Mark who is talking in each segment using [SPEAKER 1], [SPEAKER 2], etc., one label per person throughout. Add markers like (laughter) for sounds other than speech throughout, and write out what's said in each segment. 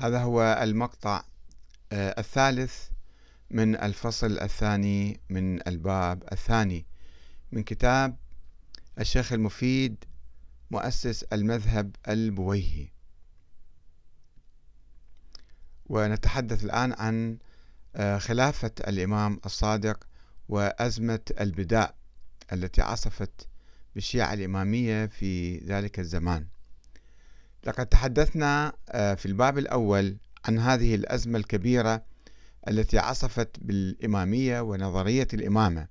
[SPEAKER 1] هذا هو المقطع آه، الثالث من الفصل الثاني من الباب الثاني من كتاب الشيخ المفيد مؤسس المذهب البويهي ونتحدث الآن عن آه، خلافة الإمام الصادق وأزمة البداء التي عصفت بالشيعة الإمامية في ذلك الزمان لقد تحدثنا آه، في الباب الأول عن هذه الأزمة الكبيرة التي عصفت بالإمامية ونظرية الإمامة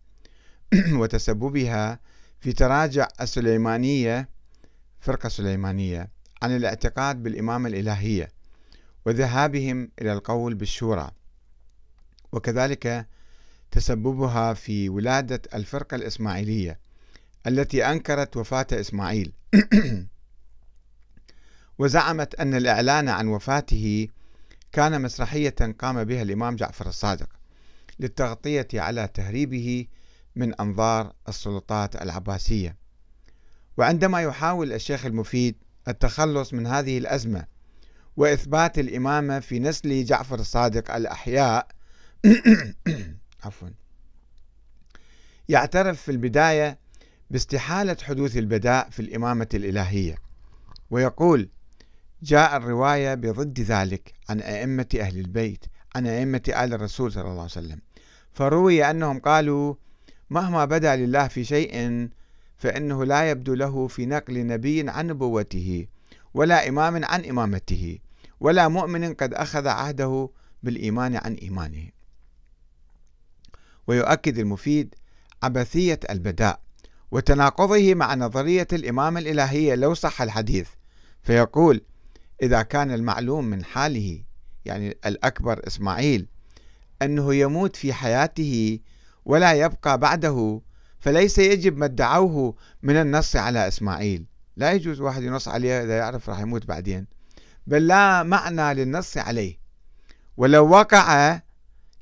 [SPEAKER 1] (clears throat) وتسببها في تراجع السليمانية فرقة سليمانية عن الاعتقاد بالإمامة الإلهية وذهابهم إلى القول بالشورى وكذلك تسببها في ولادة الفرقة الإسماعيلية التي أنكرت وفاة إسماعيل (clears throat) وزعمت أن الإعلان عن وفاته كان مسرحية قام بها الإمام جعفر الصادق للتغطية على تهريبه من أنظار السلطات العباسية وعندما يحاول الشيخ المفيد التخلص من هذه الأزمة وإثبات الإمامة في نسل جعفر الصادق الأحياء (coughs) عفوا يعترف في البداية باستحالة حدوث البداء في الإمامة الإلهية ويقول جاء الرواية بضد ذلك عن أئمة أهل البيت عن أئمة آل الرسول صلى الله عليه وسلم فروي أنهم قالوا مهما بدا لله في شيء فإنه لا يبدو له في نقل نبي عن نبوته ولا إمام عن إمامته ولا مؤمن قد أخذ عهده بالإيمان عن إيمانه ويؤكد المفيد عبثية البداء وتناقضه مع نظرية الإمامة الإلهية لو صح الحديث فيقول إذا كان المعلوم من حاله يعني الأكبر إسماعيل أنه يموت في حياته ولا يبقى بعده فليس يجب ما ادعوه من النص على إسماعيل لا يجوز واحد ينص عليه إذا يعرف راح يموت بعدين بل لا معنى للنص عليه ولو وقع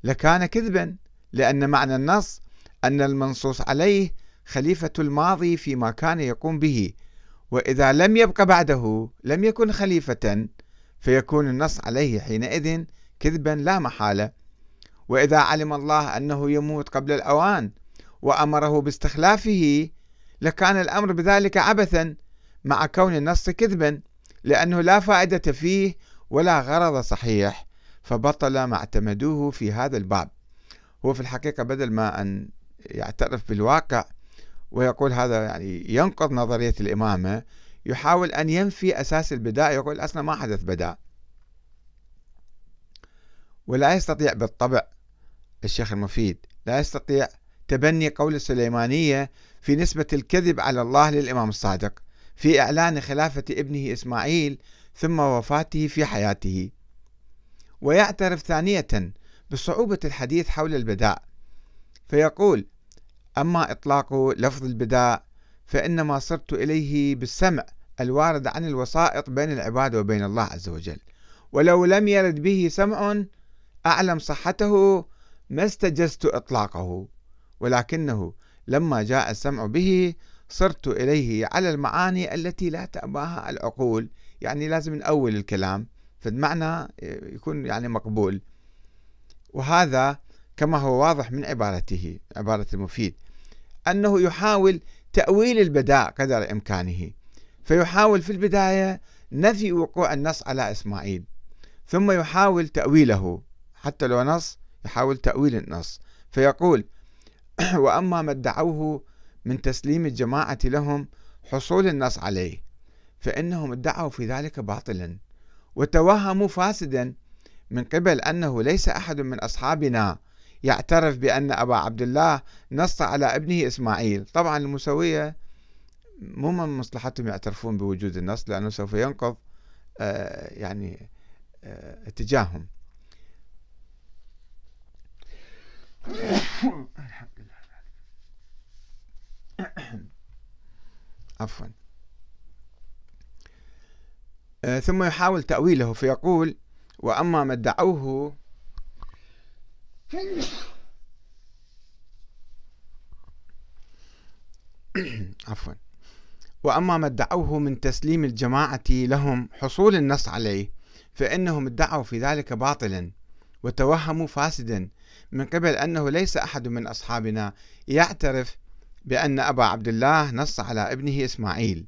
[SPEAKER 1] لكان كذبا لأن معنى النص أن المنصوص عليه خليفة الماضي فيما كان يقوم به وإذا لم يبق بعده لم يكن خليفة فيكون النص عليه حينئذ كذبا لا محالة وإذا علم الله أنه يموت قبل الأوان وأمره باستخلافه لكان الأمر بذلك عبثا مع كون النص كذبا لأنه لا فائدة فيه ولا غرض صحيح فبطل ما اعتمدوه في هذا الباب هو في الحقيقة بدل ما أن يعترف بالواقع ويقول هذا يعني ينقض نظرية الإمامة يحاول أن ينفي أساس البداء يقول أصلا ما حدث بداء ولا يستطيع بالطبع الشيخ المفيد لا يستطيع تبني قول السليمانية في نسبة الكذب على الله للإمام الصادق في إعلان خلافة ابنه إسماعيل ثم وفاته في حياته ويعترف ثانية بصعوبة الحديث حول البداء فيقول أما إطلاق لفظ البداء فإنما صرت إليه بالسمع الوارد عن الوسائط بين العباد وبين الله عز وجل ولو لم يرد به سمع أعلم صحته ما استجزت إطلاقه ولكنه لما جاء السمع به صرت إليه على المعاني التي لا تأباها العقول يعني لازم نأول الكلام فالمعنى آه، يكون يعني مقبول وهذا كما هو واضح من عبارته عبارة المفيد أنه يحاول تأويل البداء قدر إمكانه فيحاول في البداية نفي وقوع النص على إسماعيل ثم يحاول تأويله حتى لو نص يحاول تأويل النص فيقول (clears throat) وأما ما ادعوه من تسليم الجماعة لهم حصول النص عليه فإنهم ادعوا في ذلك باطلا وتوهموا فاسدا من قبل أنه ليس أحد من أصحابنا يعترف بأن أبا عبد الله نص على ابنه إسماعيل طبعا المسوية مو من مصلحتهم يعترفون بوجود النص لأنه سوف ينقض آه، يعني آه، اتجاههم الحمد (coughs) لله عفوا آه، ثم يحاول تأويله فيقول وأما ما ادعوه (coughs) عفوا وأما ما ادعوه من تسليم الجماعة لهم حصول النص عليه فإنهم ادعوا في ذلك باطلا وتوهموا فاسدا من قبل أنه ليس أحد من أصحابنا يعترف بأن أبا عبد الله نص على ابنه إسماعيل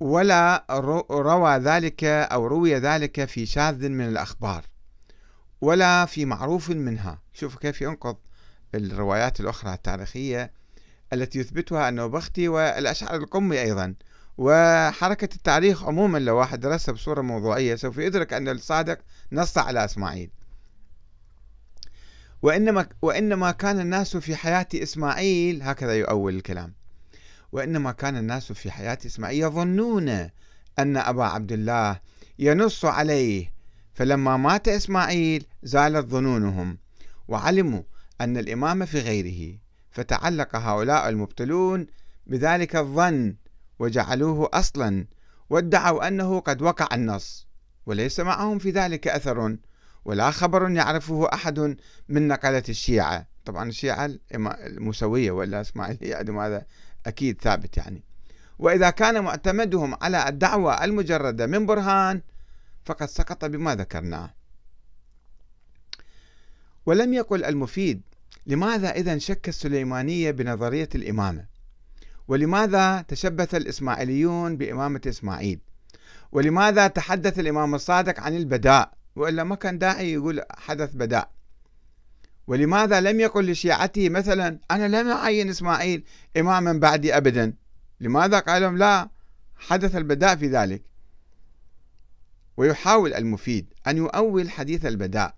[SPEAKER 1] ولا روى ذلك أو روي ذلك في شاذ من الأخبار ولا في معروف منها شوفوا كيف ينقض الروايات الأخرى التاريخية التي يثبتها النوبختي والأشعر القمي أيضا وحركة التاريخ عموما لو واحد درسها بصورة موضوعية سوف يدرك أن الصادق نص على إسماعيل وإنما, وإنما كان الناس في حياة إسماعيل هكذا يؤول الكلام وإنما كان الناس في حياة إسماعيل يظنون أن أبا عبد الله ينص عليه فلما مات إسماعيل زالت ظنونهم وعلموا أن الإمام في غيره فتعلق هؤلاء المبتلون بذلك الظن وجعلوه أصلا وادعوا أنه قد وقع النص وليس معهم في ذلك أثر ولا خبر يعرفه أحد من نقلة الشيعة طبعا الشيعة الموسوية ولا إسماعيلية عندهم هذا أكيد ثابت يعني وإذا كان معتمدهم على الدعوة المجردة من برهان فقد سقط بما ذكرناه ولم يقل المفيد لماذا إذا شك السليمانية بنظرية الإمامة ولماذا تشبث الإسماعيليون بإمامة إسماعيل ولماذا تحدث الإمام الصادق عن البداء وإلا ما كان داعي يقول حدث بداء ولماذا لم يقل لشيعته مثلا أنا لم أعين إسماعيل إماما بعدي أبدا لماذا قال لهم لا حدث البداء في ذلك ويحاول المفيد أن يؤول حديث البداء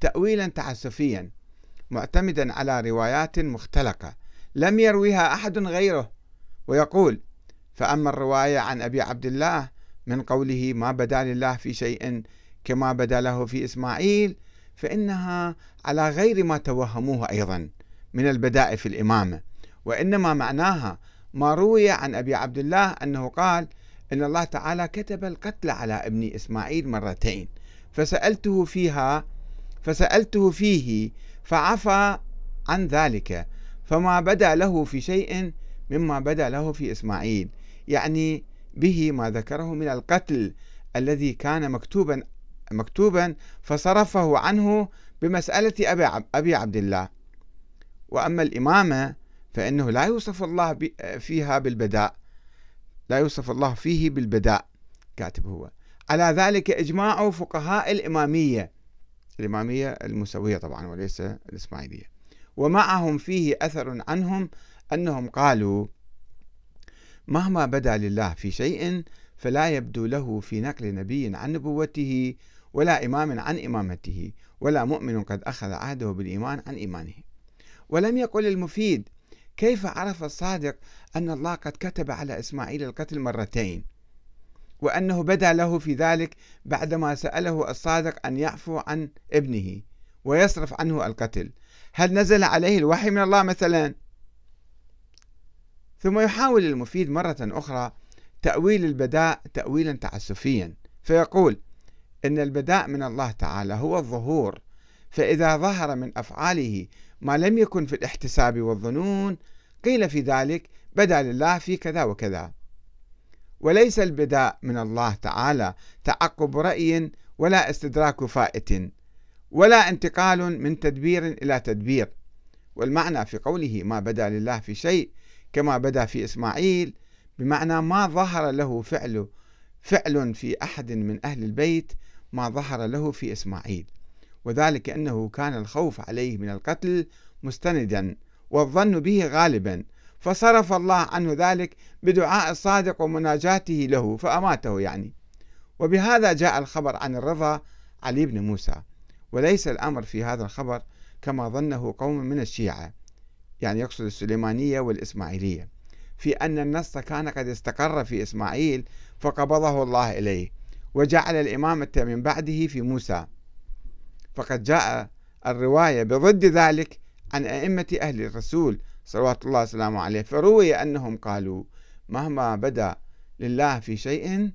[SPEAKER 1] تأويلا تعسفيا معتمدا على روايات مختلقة لم يرويها أحد غيره ويقول فأما الرواية عن أبي عبد الله من قوله ما بدا لله في شيء كما بدا له في إسماعيل فإنها على غير ما توهموه أيضا من البداء في الإمامة وإنما معناها ما روي عن أبي عبد الله أنه قال أن الله تعالى كتب القتل على ابن إسماعيل مرتين فسألته فيها فسألته فيه فعفى عن ذلك فما بدا له في شيء مما بدا له في إسماعيل يعني به ما ذكره من القتل الذي كان مكتوبا مكتوبا فصرفه عنه بمسألة أبي أبي عبد الله وأما الإمامة فإنه لا يوصف الله فيها بالبداء لا يوصف الله فيه بالبداء كاتب هو على ذلك إجماع فقهاء الإمامية الإمامية المسوية طبعا وليس الإسماعيلية ومعهم فيه أثر عنهم أنهم قالوا مهما بدا لله في شيء فلا يبدو له في نقل نبي عن نبوته ولا إمام عن إمامته ولا مؤمن قد أخذ عهده بالإيمان عن إيمانه ولم يقل المفيد كيف عرف الصادق أن الله قد كتب على إسماعيل القتل مرتين وأنه بدا له في ذلك بعدما سأله الصادق أن يعفو عن ابنه ويصرف عنه القتل هل نزل عليه الوحي من الله مثلا ثم يحاول المفيد مرة أخرى تأويل البداء تأويلا تعسفيا فيقول إن البداء من الله تعالى هو الظهور فإذا ظهر من أفعاله ما لم يكن في الاحتساب والظنون قيل في ذلك بدا لله في كذا وكذا وليس البداء من الله تعالى تعقب رأي ولا استدراك فائت ولا انتقال من تدبير إلى تدبير والمعنى في قوله ما بدا لله في شيء كما بدا في إسماعيل بمعنى ما ظهر له فعل فعل في أحد من أهل البيت ما ظهر له في إسماعيل وذلك أنه كان الخوف عليه من القتل مستندا والظن به غالبا فصرف الله عنه ذلك بدعاء الصادق ومناجاته له فأماته يعني وبهذا جاء الخبر عن الرضا علي بن موسى وليس الأمر في هذا الخبر كما ظنه قوم من الشيعة يعني يقصد السليمانية والإسماعيلية في أن النص كان قد استقر في إسماعيل فقبضه الله إليه وجعل الإمامة من بعده في موسى فقد جاء الرواية بضد ذلك عن أئمة أهل الرسول صلوات الله وسلامه عليه فروي أنهم قالوا مهما بدا لله في شيء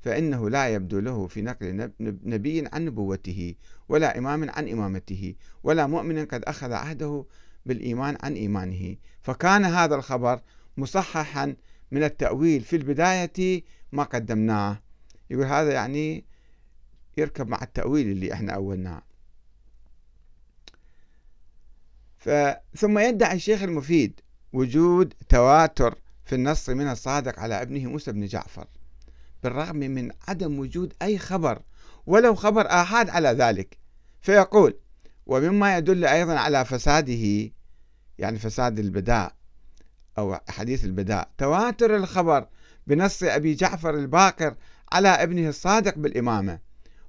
[SPEAKER 1] فإنه لا يبدو له في نقل نبي عن نبوته ولا إمام عن إمامته ولا مؤمن قد أخذ عهده بالإيمان عن إيمانه فكان هذا الخبر مصححا من التأويل في البداية ما قدمناه يقول هذا يعني يركب مع التأويل اللي احنا أولناه ثم يدعي الشيخ المفيد وجود تواتر في النص من الصادق على ابنه موسى بن جعفر بالرغم من عدم وجود أي خبر ولو خبر آحاد على ذلك فيقول ومما يدل أيضا على فساده يعني فساد البداء أو حديث البداء تواتر الخبر بنص أبي جعفر الباقر على ابنه الصادق بالإمامة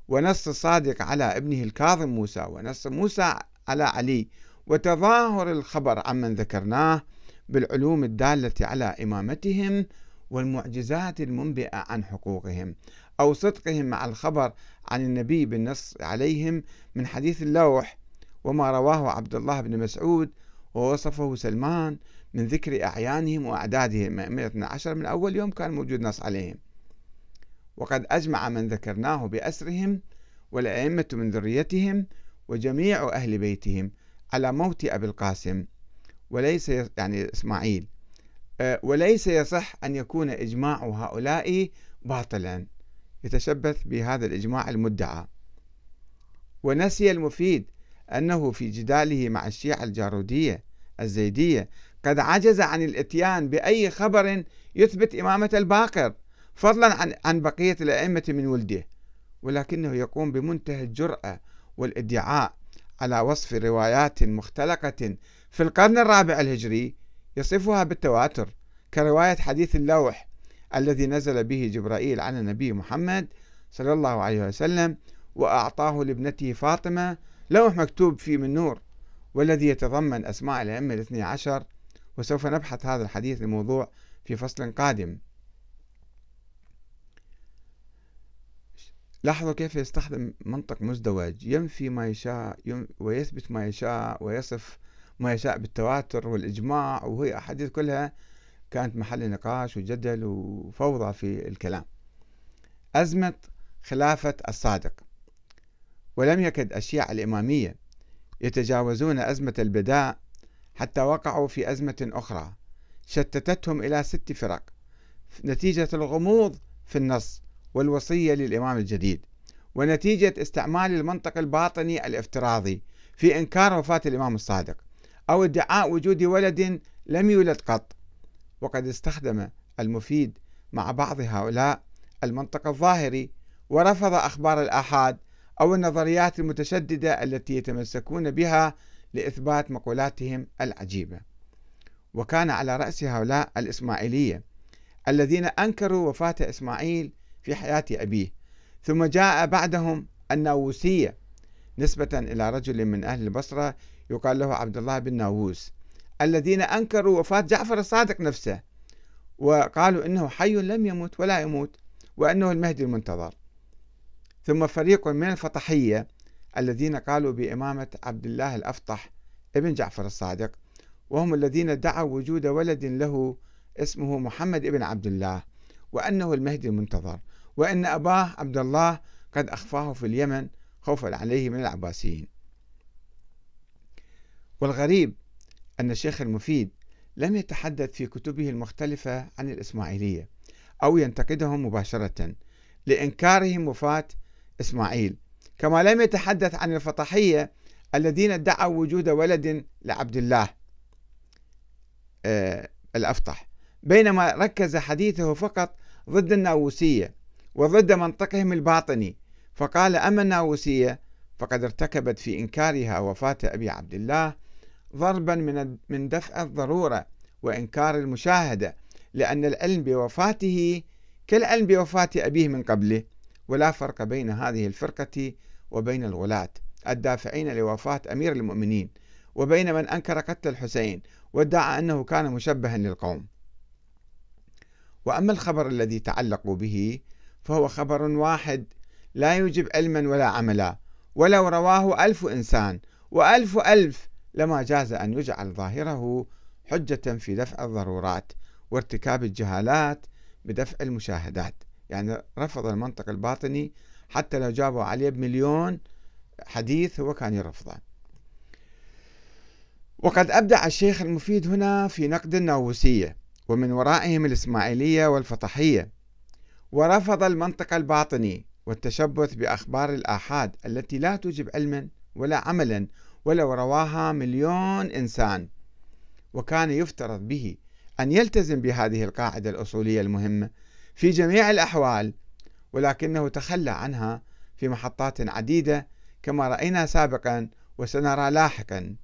[SPEAKER 1] ونص الصادق على ابنه الكاظم موسى ونص موسى على علي وتظاهر الخبر عمن ذكرناه بالعلوم الدالة على إمامتهم والمعجزات المنبئة عن حقوقهم أو صدقهم مع الخبر عن النبي بالنص عليهم من حديث اللوح وما رواه عبد الله بن مسعود ووصفه سلمان من ذكر أعيانهم وأعدادهم أئمة 12 من أول يوم كان موجود نص عليهم وقد أجمع من ذكرناه بأسرهم والأئمة من ذريتهم وجميع أهل بيتهم على موت أبي القاسم وليس يعني إسماعيل آه، وليس يصح أن يكون إجماع هؤلاء باطلا يتشبث بهذا الإجماع المدعى ونسي المفيد أنه في جداله مع الشيعة الجارودية الزيدية قد عجز عن الاتيان بأي خبر يثبت إمامة الباقر فضلا عن عن بقية الأئمة من ولده ولكنه يقوم بمنتهى الجرأة والادعاء على وصف روايات مختلقة في القرن الرابع الهجري يصفها بالتواتر كرواية حديث اللوح الذي نزل به جبرائيل على النبي محمد صلى الله عليه وسلم وأعطاه لابنته فاطمة لوح مكتوب فيه من نور والذي يتضمن أسماء الأئمة الاثني عشر وسوف نبحث هذا الحديث الموضوع في فصل قادم لاحظوا كيف يستخدم منطق مزدوج ينفي ما يشاء ويثبت ما يشاء ويصف ما يشاء بالتواتر والإجماع وهي أحاديث كلها كانت محل نقاش وجدل وفوضى في الكلام أزمة خلافة الصادق ولم يكد الشيعة الإمامية يتجاوزون أزمة البداء حتى وقعوا في أزمة أخرى شتتتهم إلى ست فرق نتيجة الغموض في النص والوصية للإمام الجديد ونتيجة استعمال المنطق الباطني الافتراضي في إنكار وفاة الإمام الصادق أو ادعاء وجود ولد لم يولد قط وقد استخدم المفيد مع بعض هؤلاء المنطق الظاهري ورفض أخبار الآحاد أو النظريات المتشددة التي يتمسكون بها لإثبات مقولاتهم العجيبة وكان على رأس هؤلاء الإسماعيلية الذين أنكروا وفاة إسماعيل في حياة أبيه ثم جاء بعدهم الناووسية نسبة إلى رجل من أهل البصرة يقال له عبد الله بن ناووس الذين أنكروا وفاة جعفر الصادق نفسه وقالوا إنه حي لم يمت ولا يموت وأنه المهدي المنتظر ثم فريق من الفطحية الذين قالوا بإمامة عبد الله الأفطح ابن جعفر الصادق وهم الذين دعوا وجود ولد له اسمه محمد ابن عبد الله وأنه المهدي المنتظر وأن أباه عبد الله قد أخفاه في اليمن خوفا عليه من العباسيين والغريب أن الشيخ المفيد لم يتحدث في كتبه المختلفة عن الإسماعيلية أو ينتقدهم مباشرة لإنكارهم وفاة إسماعيل كما لم يتحدث عن الفطحية الذين ادعوا وجود ولد لعبد الله الأفطح آه، بينما ركز حديثه فقط ضد الناووسية وضد منطقهم الباطني فقال أما الناوسية فقد ارتكبت في إنكارها وفاة أبي عبد الله ضربا من من دفع الضرورة وإنكار المشاهدة لأن العلم بوفاته كالعلم بوفاة أبيه من قبله ولا فرق بين هذه الفرقة وبين الغلاة الدافعين لوفاة أمير المؤمنين وبين من أنكر قتل الحسين وادعى أنه كان مشبها للقوم وأما الخبر الذي تعلقوا به فهو خبر واحد لا يوجب علما ولا عملا ولو رواه ألف إنسان وألف ألف لما جاز أن يجعل ظاهره حجة في دفع الضرورات وارتكاب الجهالات بدفع المشاهدات يعني رفض المنطق الباطني حتى لو جابوا عليه بمليون حديث هو كان يرفضه وقد أبدع الشيخ المفيد هنا في نقد الناووسية ومن ورائهم الإسماعيلية والفطحية ورفض المنطق الباطني والتشبث بأخبار الآحاد التي لا توجب علما ولا عملا ولو رواها مليون إنسان وكان يفترض به أن يلتزم بهذه القاعدة الأصولية المهمة في جميع الأحوال ولكنه تخلى عنها في محطات عديدة كما رأينا سابقا وسنرى لاحقا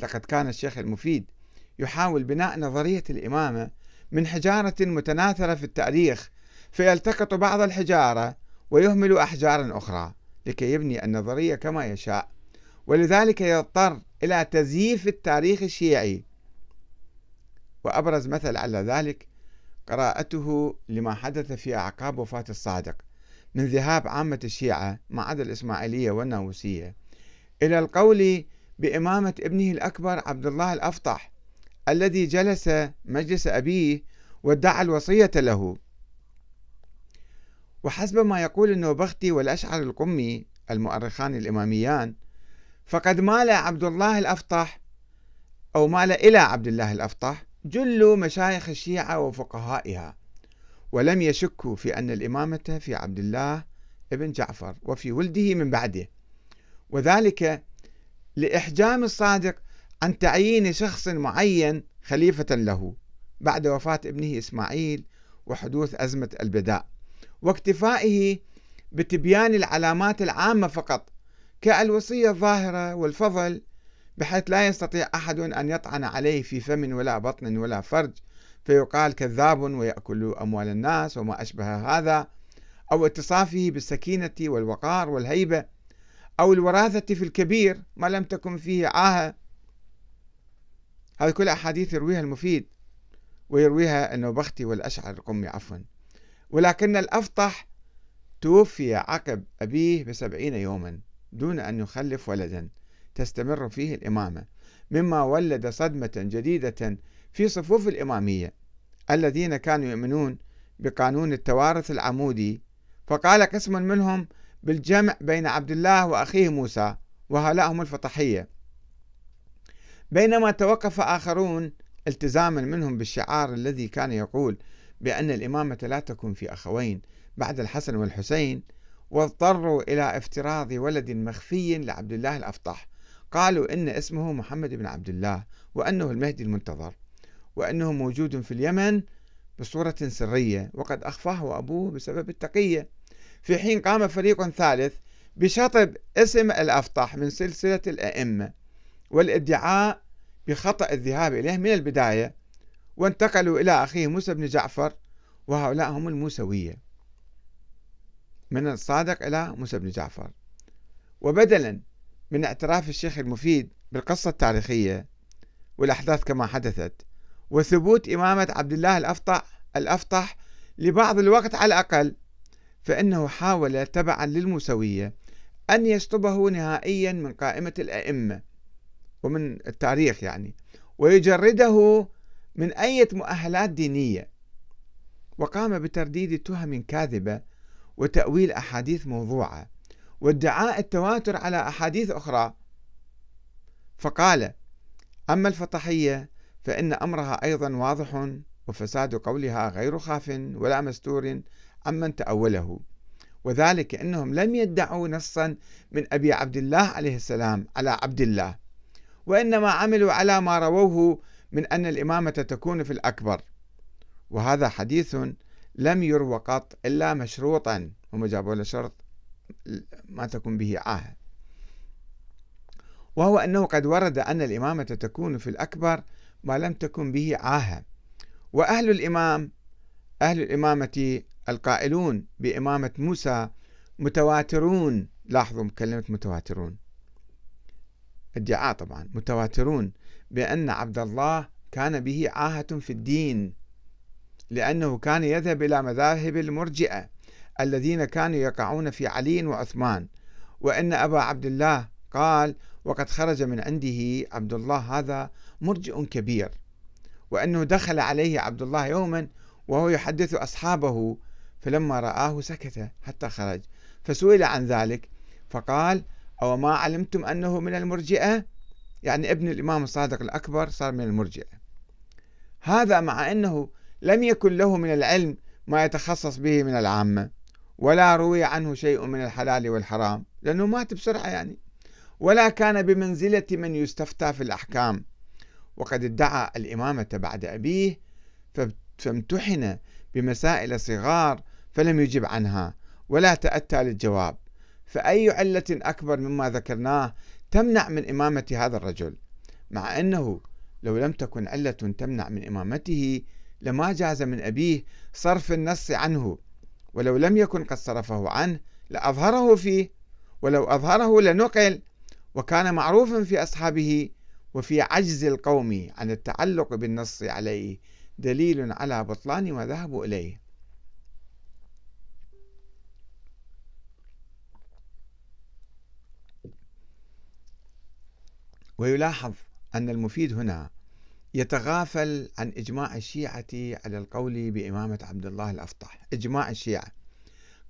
[SPEAKER 1] لقد كان الشيخ المفيد يحاول بناء نظرية الإمامة من حجارة متناثرة في التاريخ فيلتقط بعض الحجارة ويهمل أحجارا أخرى لكي يبني النظرية كما يشاء ولذلك يضطر إلى تزييف التاريخ الشيعي وأبرز مثل على ذلك قراءته لما حدث في أعقاب وفاة الصادق من ذهاب عامة الشيعة ما عدا الإسماعيلية والناوسية إلى القول بإمامة ابنه الأكبر عبد الله الأفطح الذي جلس مجلس أبيه وادعى الوصية له وحسب ما يقول النوبختي والأشعر القمي المؤرخان الإماميان فقد مال عبد الله الأفطح أو مال إلى عبد الله الأفطح جل مشايخ الشيعة وفقهائها ولم يشكوا في أن الإمامة في عبد الله ابن جعفر وفي ولده من بعده وذلك لإحجام الصادق عن تعيين شخص معين خليفة له بعد وفاة ابنه إسماعيل وحدوث أزمة البداء واكتفائه بتبيان العلامات العامة فقط كالوصية الظاهرة والفضل بحيث لا يستطيع أحد أن يطعن عليه في فم ولا بطن ولا فرج فيقال كذاب ويأكل أموال الناس وما أشبه هذا أو اتصافه بالسكينة والوقار والهيبة أو الوراثة في الكبير ما لم تكن فيه عاهة هذه كلها أحاديث يرويها المفيد ويرويها النوبختي والأشعر القمي عفوا ولكن الأفطح توفي عقب أبيه بسبعين يوما دون أن يخلف ولدا تستمر فيه الإمامة مما ولد صدمة جديدة في صفوف الإمامية الذين كانوا يؤمنون بقانون التوارث العمودي فقال قسم منهم بالجمع بين عبد الله وأخيه موسى وهؤلاء هم الفطحية بينما توقف آخرون التزاما منهم بالشعار الذي كان يقول بأن الإمامة لا تكون في أخوين بعد الحسن والحسين واضطروا إلى افتراض ولد مخفي لعبد الله الأفطح قالوا إن اسمه محمد بن عبد الله وأنه المهدي المنتظر وأنه موجود في اليمن بصورة سرية وقد أخفاه أبوه بسبب التقية في حين قام فريق ثالث بشطب اسم الأفطح من سلسلة الأئمة والادعاء بخطأ الذهاب إليه من البداية وانتقلوا إلى أخيه موسى بن جعفر وهؤلاء هم الموسوية من الصادق إلى موسى بن جعفر وبدلا من اعتراف الشيخ المفيد بالقصة التاريخية والأحداث كما حدثت وثبوت إمامة عبد الله الأفطح الأفطح لبعض الوقت على الأقل فإنه حاول تبعا للموسوية أن يشطبه نهائيا من قائمة الأئمة ومن التاريخ يعني ويجرده من أي مؤهلات دينية وقام بترديد تهم كاذبة وتأويل أحاديث موضوعة وادعاء التواتر على أحاديث أخرى فقال أما الفطحية فإن أمرها أيضا واضح وفساد قولها غير خاف ولا مستور عمن تأوله وذلك أنهم لم يدعوا نصا من أبي عبد الله عليه السلام على عبد الله وإنما عملوا على ما رووه من أن الإمامة تكون في الأكبر وهذا حديث لم يروى قط إلا مشروطا هم جابوا له شرط ما تكون به عاهة وهو أنه قد ورد أن الإمامة تكون في الأكبر ما لم تكن به عاهة وأهل الإمام أهل الإمامة القائلون بإمامة موسى متواترون لاحظوا كلمة متواترون ادعاء طبعا متواترون بأن عبد الله كان به عاهة في الدين لأنه كان يذهب إلى مذاهب المرجئة الذين كانوا يقعون في علي وعثمان وأن أبا عبد الله قال وقد خرج من عنده عبد الله هذا مرجئ كبير وأنه دخل عليه عبد الله يوما وهو يحدث أصحابه فلما رآه سكت حتى خرج فسئل عن ذلك فقال أو ما علمتم أنه من المرجئة يعني ابن الإمام الصادق الأكبر صار من المرجئة هذا مع أنه لم يكن له من العلم ما يتخصص به من العامة ولا روي عنه شيء من الحلال والحرام لأنه مات بسرعة يعني ولا كان بمنزلة من يستفتى في الأحكام وقد ادعى الإمامة بعد أبيه فامتحن بمسائل صغار فلم يجب عنها ولا تأتى للجواب فأي علة أكبر مما ذكرناه تمنع من إمامة هذا الرجل مع أنه لو لم تكن علة تمنع من إمامته لما جاز من أبيه صرف النص عنه ولو لم يكن قد صرفه عنه لأظهره فيه ولو أظهره لنقل وكان معروفا في أصحابه وفي عجز القوم عن التعلق بالنص عليه دليل على بطلان ما ذهبوا إليه ويلاحظ أن المفيد هنا يتغافل عن إجماع الشيعة على القول بإمامة عبد الله الأفطح إجماع الشيعة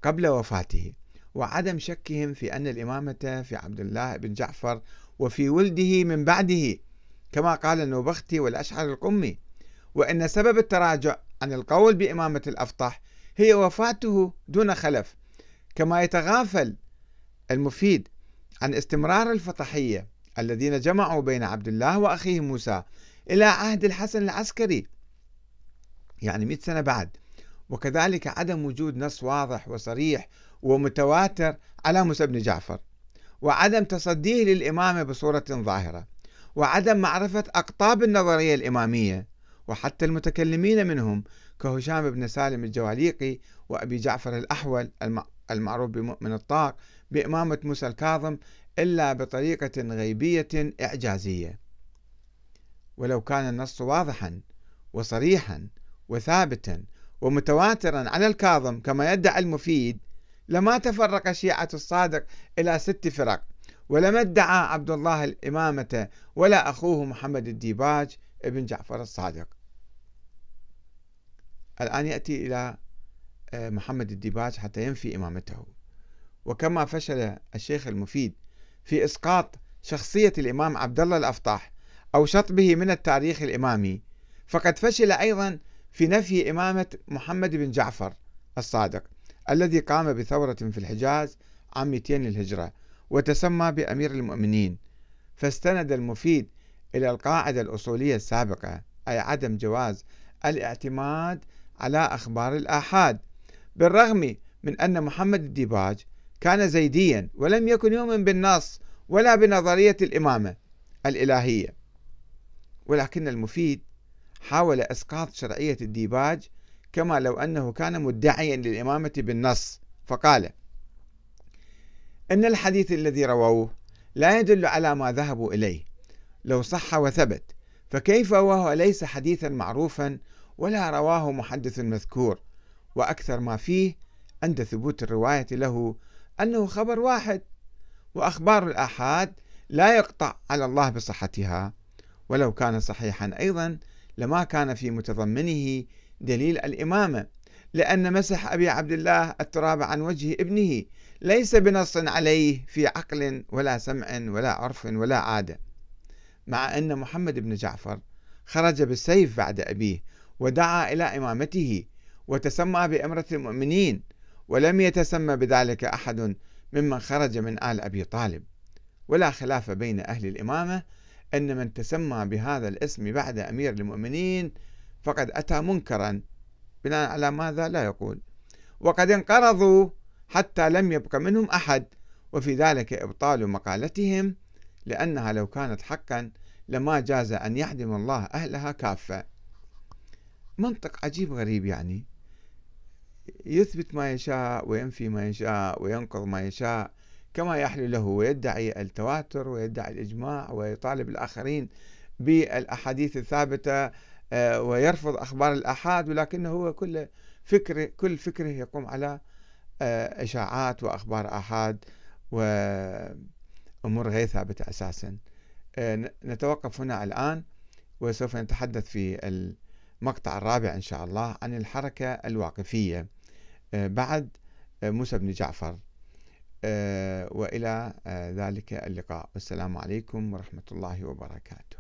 [SPEAKER 1] قبل وفاته وعدم شكهم في أن الإمامة في عبد الله بن جعفر وفي ولده من بعده كما قال النوبختي والأشعر القمي وأن سبب التراجع عن القول بإمامة الأفطح هي وفاته دون خلف كما يتغافل المفيد عن استمرار الفطحية الذين جمعوا بين عبد الله وأخيه موسى إلى عهد الحسن العسكري يعني 100 سنة بعد وكذلك عدم وجود نص واضح وصريح ومتواتر على موسى بن جعفر وعدم تصديه للإمامة بصورة ظاهرة وعدم معرفة أقطاب النظرية الإمامية وحتى المتكلمين منهم كهشام بن سالم الجواليقي وأبي جعفر الأحول المعروف بمؤمن الطاق بإمامة موسى الكاظم إلا بطريقة غيبية إعجازية ولو كان النص واضحا وصريحا وثابتا ومتواترا على الكاظم كما يدعي المفيد لما تفرق شيعة الصادق إلى ست فرق ولما ادعى عبد الله الإمامة ولا أخوه محمد الديباج ابن جعفر الصادق الآن يأتي إلى آه، محمد الديباج حتى ينفي إمامته وكما فشل الشيخ المفيد في إسقاط شخصية الإمام عبد الله الأفطاح أو شطبه من التاريخ الإمامي فقد فشل أيضا في نفي إمامة محمد بن جعفر الصادق الذي قام بثورة في الحجاز عام 200 للهجرة وتسمى بأمير المؤمنين فاستند المفيد إلى القاعدة الأصولية السابقة أي عدم جواز الاعتماد على أخبار الآحاد بالرغم من أن محمد الديباج كان زيديا ولم يكن يؤمن بالنص ولا بنظرية الإمامة الإلهية ولكن المفيد حاول إسقاط شرعية الديباج كما لو أنه كان مدعيا للإمامة بالنص فقال إن الحديث الذي رووه لا يدل على ما ذهبوا إليه لو صح وثبت فكيف وهو ليس حديثا معروفا ولا رواه محدث مذكور وأكثر ما فيه عند ثبوت الرواية له أنه خبر واحد وأخبار الآحاد لا يقطع على الله بصحتها ولو كان صحيحا أيضا لما كان في متضمنه دليل الإمامة لأن مسح أبي عبد الله التراب عن وجه ابنه ليس بنص عليه في عقل ولا سمع ولا عرف ولا عادة مع أن محمد بن جعفر خرج بالسيف بعد أبيه ودعا إلى إمامته وتسمى بأمرة المؤمنين ولم يتسمى بذلك أحد ممن خرج من آل أبي طالب ولا خلاف بين أهل الإمامة أن من تسمى بهذا الاسم بعد أمير المؤمنين فقد أتى منكرا بناء على ماذا لا يقول وقد انقرضوا حتى لم يبق منهم أحد وفي ذلك إبطال مقالتهم لأنها لو كانت حقا لما جاز أن يعدم الله أهلها كافة منطق عجيب غريب يعني يثبت ما يشاء وينفي ما يشاء وينقض ما يشاء كما يحلو له ويدعي التواتر ويدعي الإجماع ويطالب الآخرين بالأحاديث الثابتة آه، ويرفض أخبار الآحاد ولكنه هو كل فكره كل فكره يقوم على آه، إشاعات وأخبار آحاد وأمور غير ثابتة أساسا آه، نتوقف هنا الآن وسوف نتحدث في المقطع الرابع إن شاء الله عن الحركة الواقفية آه، بعد آه، موسى بن جعفر آه، وإلى ذلك اللقاء والسلام عليكم ورحمة الله وبركاته